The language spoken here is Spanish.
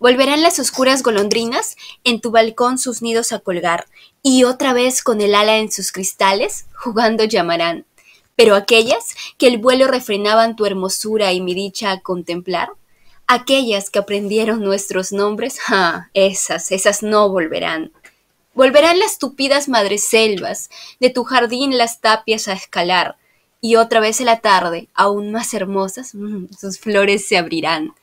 Volverán las oscuras golondrinas en tu balcón sus nidos a colgar, y otra vez con el ala en sus cristales, jugando llamarán. Pero aquellas que el vuelo refrenaban tu hermosura y mi dicha a contemplar, aquellas que aprendieron nuestros nombres, ah, esas, esas no volverán. Volverán las tupidas madreselvas, de tu jardín las tapias a escalar, y otra vez en la tarde, aún más hermosas, mm, sus flores se abrirán.